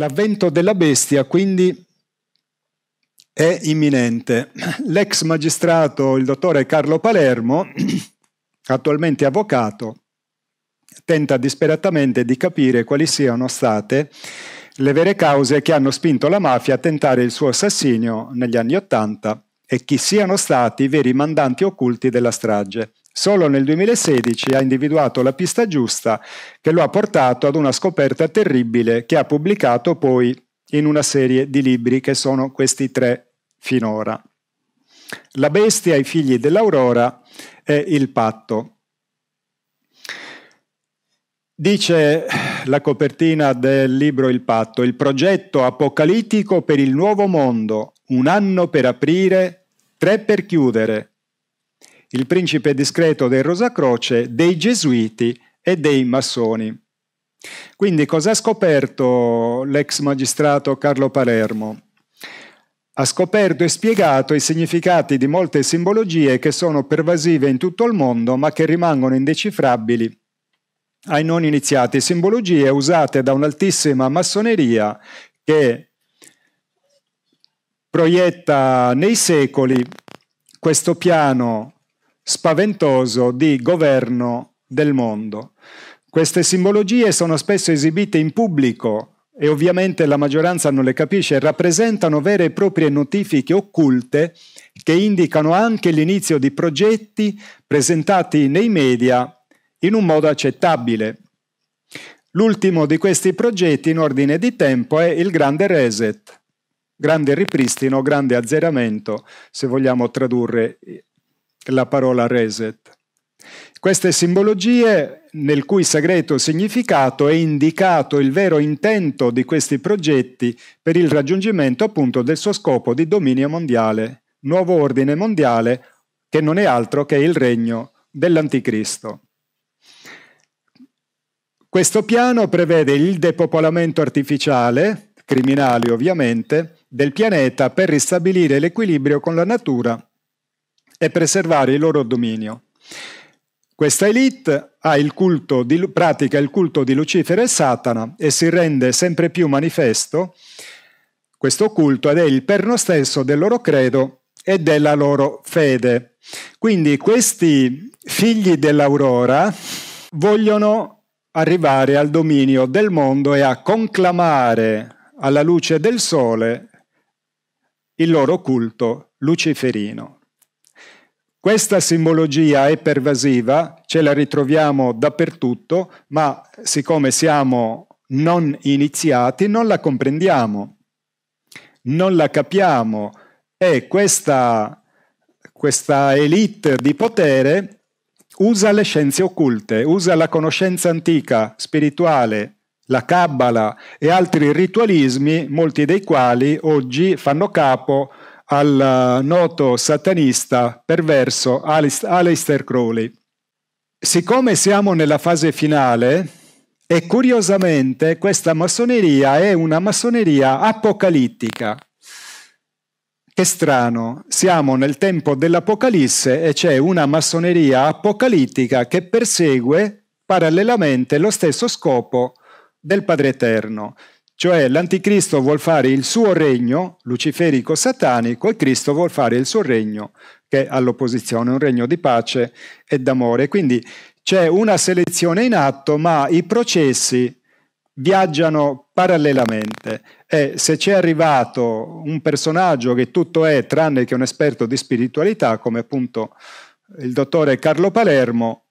L'avvento della bestia quindi è imminente. L'ex magistrato, il dottore Carlo Palermo, attualmente avvocato, tenta disperatamente di capire quali siano state le vere cause che hanno spinto la mafia a tentare il suo assassinio negli anni Ottanta e chi siano stati i veri mandanti occulti della strage. Solo nel 2016 ha individuato la pista giusta che lo ha portato ad una scoperta terribile che ha pubblicato poi in una serie di libri che sono questi tre finora. La bestia, i figli dell'aurora e il patto. Dice la copertina del libro Il patto, il progetto apocalittico per il nuovo mondo, un anno per aprire, tre per chiudere, il principe discreto del Rosacroce, dei Gesuiti e dei Massoni. Quindi cosa ha scoperto l'ex magistrato Carlo Palermo? Ha scoperto e spiegato i significati di molte simbologie che sono pervasive in tutto il mondo ma che rimangono indecifrabili ai non iniziati, simbologie usate da un'altissima massoneria che proietta nei secoli questo piano spaventoso di governo del mondo. Queste simbologie sono spesso esibite in pubblico e ovviamente la maggioranza non le capisce, rappresentano vere e proprie notifiche occulte che indicano anche l'inizio di progetti presentati nei media in un modo accettabile. L'ultimo di questi progetti in ordine di tempo è il grande reset, grande ripristino, grande azzeramento, se vogliamo tradurre la parola reset. Queste simbologie, nel cui segreto significato è indicato il vero intento di questi progetti per il raggiungimento appunto del suo scopo di dominio mondiale, nuovo ordine mondiale, che non è altro che il regno dell'anticristo. Questo piano prevede il depopolamento artificiale, criminale ovviamente, del pianeta per ristabilire l'equilibrio con la natura e preservare il loro dominio. Questa elite il di, pratica il culto di Lucifero e Satana e si rende sempre più manifesto questo culto ed è il perno stesso del loro credo e della loro fede. Quindi questi figli dell'aurora vogliono arrivare al dominio del mondo e a conclamare alla luce del sole il loro culto luciferino. Questa simbologia è pervasiva, ce la ritroviamo dappertutto, ma siccome siamo non iniziati non la comprendiamo, non la capiamo e questa, questa elite di potere usa le scienze occulte, usa la conoscenza antica, spirituale, la Kabbala e altri ritualismi, molti dei quali oggi fanno capo al noto satanista perverso Aleister Crowley. Siccome siamo nella fase finale, e curiosamente questa massoneria è una massoneria apocalittica. Che strano, siamo nel tempo dell'Apocalisse e c'è una massoneria apocalittica che persegue parallelamente lo stesso scopo del Padre Eterno. Cioè l'anticristo vuol fare il suo regno, luciferico satanico, e Cristo vuol fare il suo regno, che è all'opposizione, un regno di pace e d'amore. Quindi c'è una selezione in atto, ma i processi viaggiano parallelamente e se c'è arrivato un personaggio che tutto è tranne che un esperto di spiritualità, come appunto il dottore Carlo Palermo,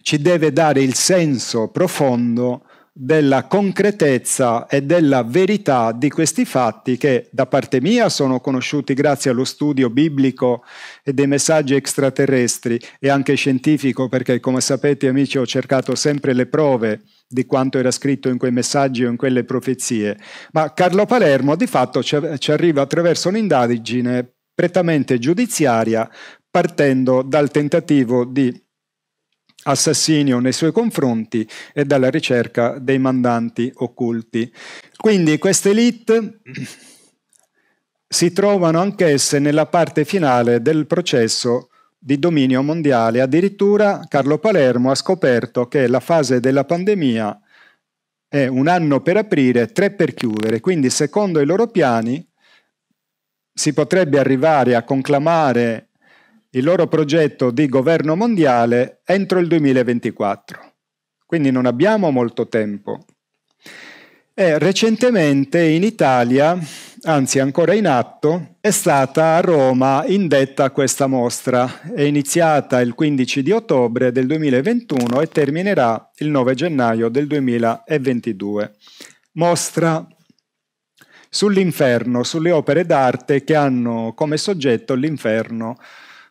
ci deve dare il senso profondo della concretezza e della verità di questi fatti che da parte mia sono conosciuti grazie allo studio biblico e dei messaggi extraterrestri e anche scientifico perché come sapete amici ho cercato sempre le prove di quanto era scritto in quei messaggi o in quelle profezie, ma Carlo Palermo di fatto ci arriva attraverso un'indagine prettamente giudiziaria partendo dal tentativo di assassinio nei suoi confronti e dalla ricerca dei mandanti occulti. Quindi queste elite si trovano anch'esse nella parte finale del processo di dominio mondiale. Addirittura Carlo Palermo ha scoperto che la fase della pandemia è un anno per aprire, tre per chiudere, quindi secondo i loro piani si potrebbe arrivare a conclamare il loro progetto di governo mondiale entro il 2024. Quindi non abbiamo molto tempo. E recentemente in Italia, anzi ancora in atto, è stata a Roma indetta questa mostra. È iniziata il 15 di ottobre del 2021 e terminerà il 9 gennaio del 2022. Mostra sull'inferno, sulle opere d'arte che hanno come soggetto l'inferno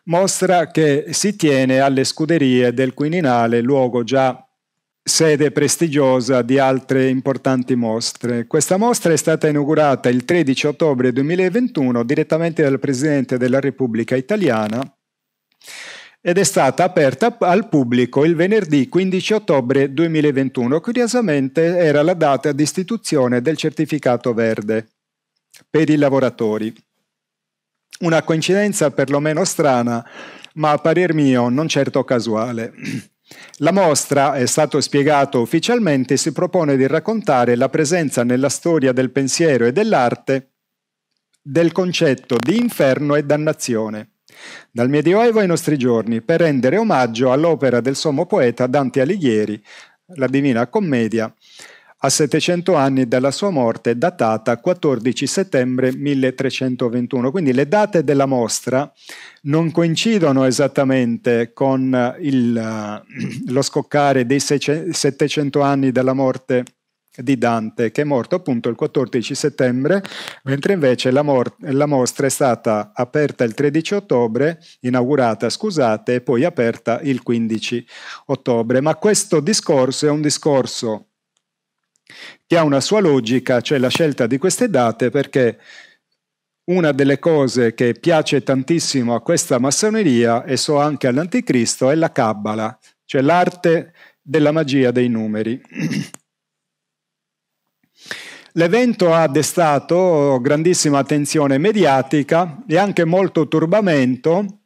mostra che si tiene alle scuderie del Quininale, luogo già sede prestigiosa di altre importanti mostre. Questa mostra è stata inaugurata il 13 ottobre 2021 direttamente dal Presidente della Repubblica Italiana ed è stata aperta al pubblico il venerdì 15 ottobre 2021. Curiosamente era la data di istituzione del certificato verde per i lavoratori. Una coincidenza perlomeno strana, ma a parer mio non certo casuale. La mostra, è stato spiegato ufficialmente, si propone di raccontare la presenza nella storia del pensiero e dell'arte del concetto di inferno e dannazione, dal Medioevo ai nostri giorni, per rendere omaggio all'opera del sommo poeta Dante Alighieri, la Divina Commedia, a 700 anni dalla sua morte, datata 14 settembre 1321. Quindi le date della mostra non coincidono esattamente con il, eh, lo scoccare dei 700 anni dalla morte di Dante, che è morto appunto il 14 settembre, mentre invece la, mor- la mostra è stata aperta il 13 ottobre, inaugurata, scusate, e poi aperta il 15 ottobre. Ma questo discorso è un discorso che ha una sua logica, cioè la scelta di queste date, perché una delle cose che piace tantissimo a questa massoneria e so anche all'anticristo è la Kabbala, cioè l'arte della magia dei numeri. L'evento ha destato grandissima attenzione mediatica e anche molto turbamento,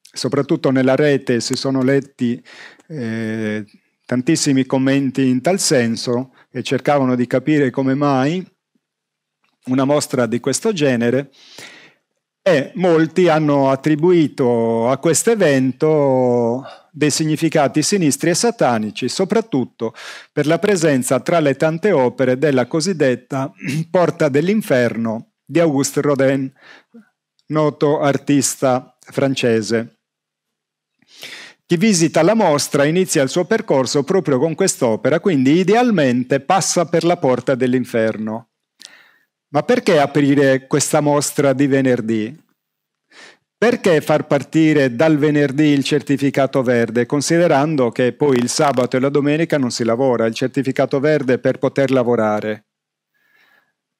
soprattutto nella rete si sono letti eh, tantissimi commenti in tal senso, e cercavano di capire come mai una mostra di questo genere e molti hanno attribuito a questo evento dei significati sinistri e satanici, soprattutto per la presenza tra le tante opere della cosiddetta Porta dell'Inferno di Auguste Rodin, noto artista francese. Chi visita la mostra inizia il suo percorso proprio con quest'opera, quindi idealmente passa per la porta dell'inferno. Ma perché aprire questa mostra di venerdì? Perché far partire dal venerdì il certificato verde, considerando che poi il sabato e la domenica non si lavora, il certificato verde per poter lavorare?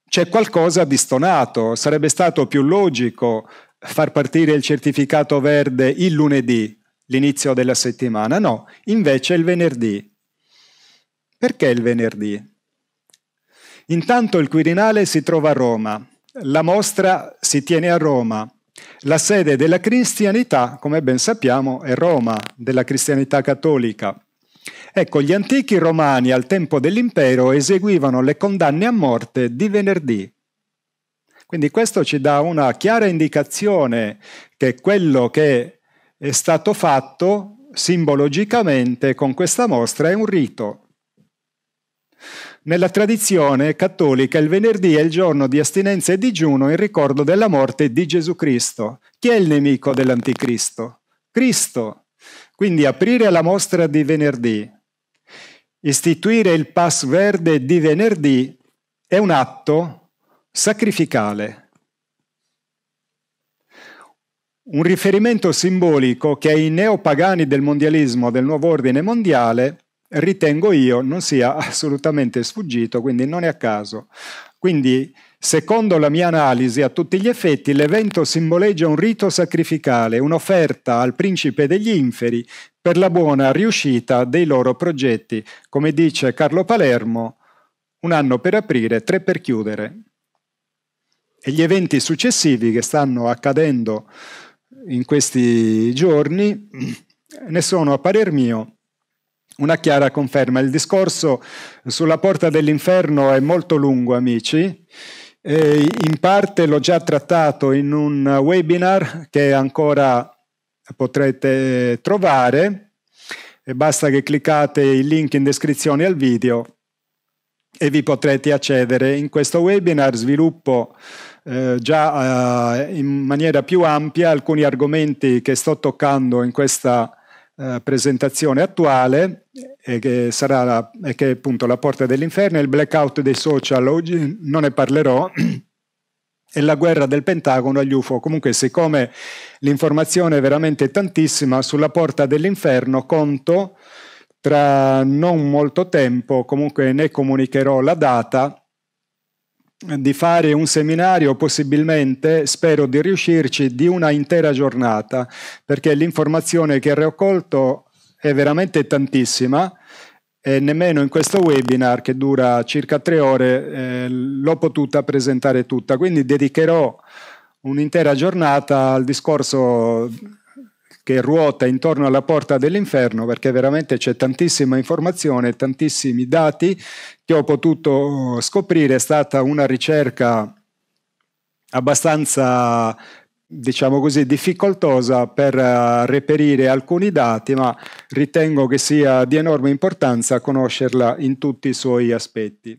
C'è qualcosa di stonato, sarebbe stato più logico far partire il certificato verde il lunedì, l'inizio della settimana, no, invece il venerdì. Perché il venerdì? Intanto il Quirinale si trova a Roma, la mostra si tiene a Roma, la sede della cristianità, come ben sappiamo, è Roma, della cristianità cattolica. Ecco, gli antichi romani al tempo dell'impero eseguivano le condanne a morte di venerdì. Quindi questo ci dà una chiara indicazione che quello che è stato fatto simbologicamente con questa mostra, è un rito. Nella tradizione cattolica il venerdì è il giorno di astinenza e digiuno in ricordo della morte di Gesù Cristo. Chi è il nemico dell'anticristo? Cristo. Quindi aprire la mostra di venerdì, istituire il pass verde di venerdì è un atto sacrificale. Un riferimento simbolico che ai neopagani del mondialismo del nuovo ordine mondiale ritengo io non sia assolutamente sfuggito, quindi non è a caso. Quindi, secondo la mia analisi, a tutti gli effetti, l'evento simboleggia un rito sacrificale, un'offerta al principe degli inferi per la buona riuscita dei loro progetti, come dice Carlo Palermo, un anno per aprire, tre per chiudere. E gli eventi successivi che stanno accadendo in questi giorni ne sono, a parer mio, una chiara conferma. Il discorso sulla porta dell'inferno è molto lungo, amici. E in parte l'ho già trattato in un webinar che ancora potrete trovare. E basta che cliccate il link in descrizione al video e vi potrete accedere. In questo webinar sviluppo eh, già eh, in maniera più ampia alcuni argomenti che sto toccando in questa eh, presentazione attuale eh, e che sarà la, e che è appunto la porta dell'inferno, il blackout dei social, oggi non ne parlerò, e la guerra del Pentagono agli UFO. Comunque, siccome l'informazione è veramente tantissima, sulla porta dell'inferno conto tra non molto tempo, comunque ne comunicherò la data di fare un seminario, possibilmente, spero di riuscirci, di una intera giornata, perché l'informazione che ho raccolto è veramente tantissima e nemmeno in questo webinar, che dura circa tre ore, eh, l'ho potuta presentare tutta. Quindi dedicherò un'intera giornata al discorso che ruota intorno alla porta dell'inferno perché veramente c'è tantissima informazione, tantissimi dati che ho potuto scoprire, è stata una ricerca abbastanza diciamo così, difficoltosa per eh, reperire alcuni dati, ma ritengo che sia di enorme importanza conoscerla in tutti i suoi aspetti.